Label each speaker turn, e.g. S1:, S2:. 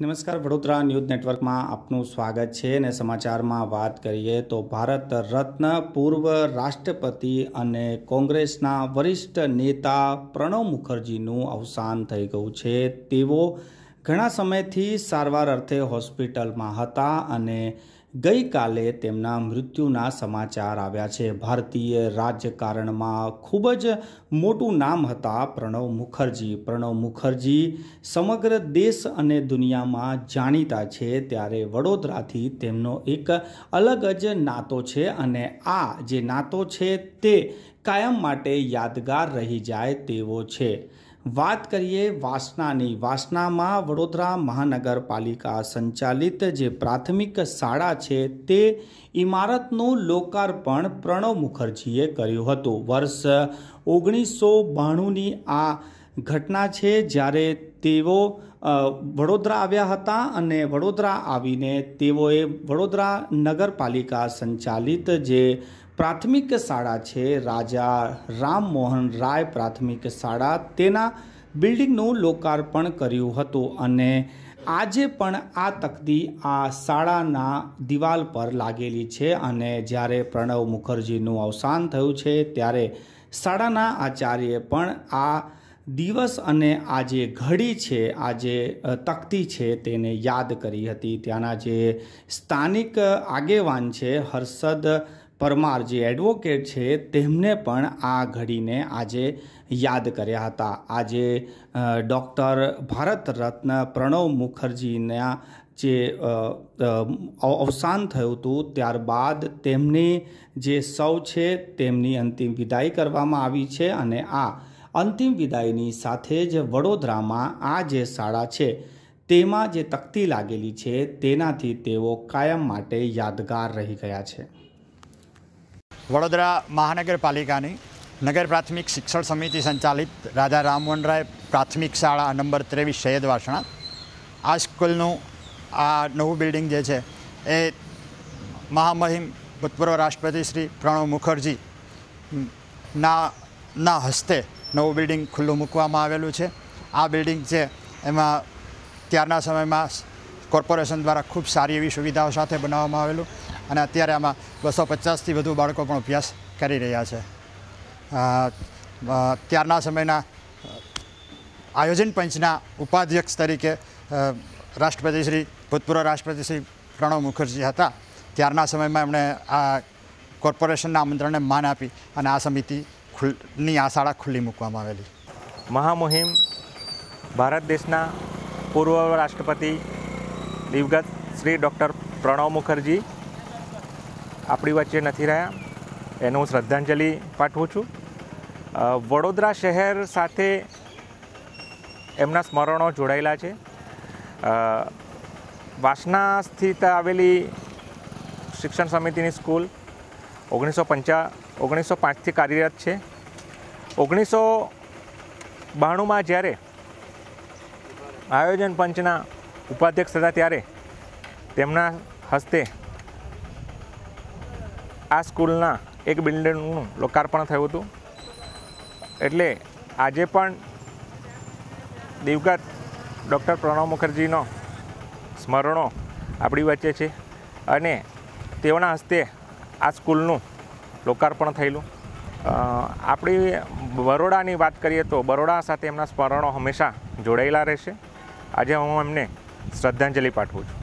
S1: નમસ્કાર વડોદરા ન્યૂઝ નેટવર્કમાં આપનું સ્વાગત છે અને સમાચારમાં વાત કરીએ તો ભારત રત્ન પૂર્વ રાષ્ટ્રપતિ અને કોંગ્રેસના વરિષ્ઠ નેતા પ્રણવ મુખર્જીનું અવસાન થઈ ગયું છે તેઓ ઘણા સમયથી સારવાર અર્થે હોસ્પિટલમાં હતા અને ગઈકાલે તેમના મૃત્યુના સમાચાર આવ્યા છે ભારતીય રાજકારણમાં ખૂબ જ મોટું નામ હતા પ્રણવ મુખર્જી પ્રણવ મુખર્જી સમગ્ર દેશ અને દુનિયામાં જાણીતા છે ત્યારે વડોદરાથી તેમનો એક અલગ જ નાતો છે અને આ જે નાતો છે તે કાયમ માટે યાદગાર રહી જાય તેવો છે વાત કરીએ વાસનાની વાસનામાં વડોદરા મહાનગરપાલિકા સંચાલિત જે પ્રાથમિક શાળા છે તે ઇમારતનું લોકાર્પણ પ્રણવ મુખર્જીએ કર્યું હતું વર્ષ ઓગણીસો બાણુંની આ ઘટના છે જ્યારે તેઓ વડોદરા આવ્યા હતા અને વડોદરા આવીને તેઓએ વડોદરા નગરપાલિકા સંચાલિત જે પ્રાથમિક શાળા છે રાજા રામ મોહન રાય પ્રાથમિક શાળા તેના બિલ્ડિંગનું લોકાર્પણ કર્યું હતું અને આજે પણ આ તકદી આ શાળાના દિવાલ પર લાગેલી છે અને જ્યારે પ્રણવ મુખર્જીનું અવસાન થયું છે ત્યારે શાળાના આચાર્યે પણ આ દિવસ અને આ જે ઘડી છે આ જે તકતી છે તેને યાદ કરી હતી ત્યાંના જે સ્થાનિક આગેવાન છે હર્ષદ પરમાર જે એડવોકેટ છે તેમને પણ આ ઘડીને આજે યાદ કર્યા હતા આજે ડૉક્ટર ભારત રત્ન પ્રણવ મુખર્જીના જે અવસાન થયું હતું ત્યારબાદ તેમની જે સૌ છે તેમની અંતિમ વિદાય કરવામાં આવી છે અને આ અંતિમ વિદાયની સાથે જ વડોદરામાં આ જે શાળા છે તેમાં જે તકતી લાગેલી છે તેનાથી તેઓ કાયમ માટે યાદગાર રહી ગયા છે
S2: વડોદરા મહાનગરપાલિકાની નગર પ્રાથમિક શિક્ષણ સમિતિ સંચાલિત રાજા રામમોહન રાય પ્રાથમિક શાળા નંબર ત્રેવીસ સૈયદ વાસણા આ સ્કૂલનું આ નવું બિલ્ડિંગ જે છે એ મહામહિમ ભૂતપૂર્વ રાષ્ટ્રપતિ શ્રી પ્રણવ મુખર્જી ના ના હસ્તે નવું બિલ્ડિંગ ખુલ્લું મૂકવામાં આવેલું છે આ બિલ્ડિંગ છે એમાં ત્યારના સમયમાં કોર્પોરેશન દ્વારા ખૂબ સારી એવી સુવિધાઓ સાથે બનાવવામાં આવેલું અને અત્યારે આમાં બસો પચાસથી વધુ બાળકો પણ અભ્યાસ કરી રહ્યા છે ત્યારના સમયના આયોજન પંચના ઉપાધ્યક્ષ તરીકે રાષ્ટ્રપતિ શ્રી ભૂતપૂર્વ રાષ્ટ્રપતિ શ્રી પ્રણવ મુખર્જી હતા ત્યારના સમયમાં એમણે આ કોર્પોરેશનના આમંત્રણને માન આપી અને આ સમિતિ ની આશાળા ખુલ્લી મૂકવામાં આવેલી મહામુહિમ ભારત દેશના પૂર્વ રાષ્ટ્રપતિ
S3: દિવગત શ્રી ડૉક્ટર પ્રણવ મુખર્જી આપણી વચ્ચે નથી રહ્યા એનું શ્રદ્ધાંજલિ પાઠવું છું વડોદરા શહેર સાથે એમના સ્મરણો જોડાયેલા છે વાસના સ્થિત આવેલી શિક્ષણ સમિતિની સ્કૂલ ઓગણીસો પંચા ઓગણીસો પાંચથી કાર્યરત છે ઓગણીસો બાણુંમાં જ્યારે આયોજન પંચના ઉપાધ્યક્ષ હતા ત્યારે તેમના હસ્તે આ સ્કૂલના એક બિલ્ડરનું લોકાર્પણ થયું હતું એટલે આજે પણ દિવગત ડૉક્ટર પ્રણવ મુખર્જીનો સ્મરણો આપણી વચ્ચે છે અને તેઓના હસ્તે આ સ્કૂલનું લોકાર્પણ થયેલું આપણી બરોડાની વાત કરીએ તો બરોડા સાથે એમના સ્મરણો હંમેશા જોડાયેલા રહેશે આજે હું એમને શ્રદ્ધાંજલિ પાઠવું છું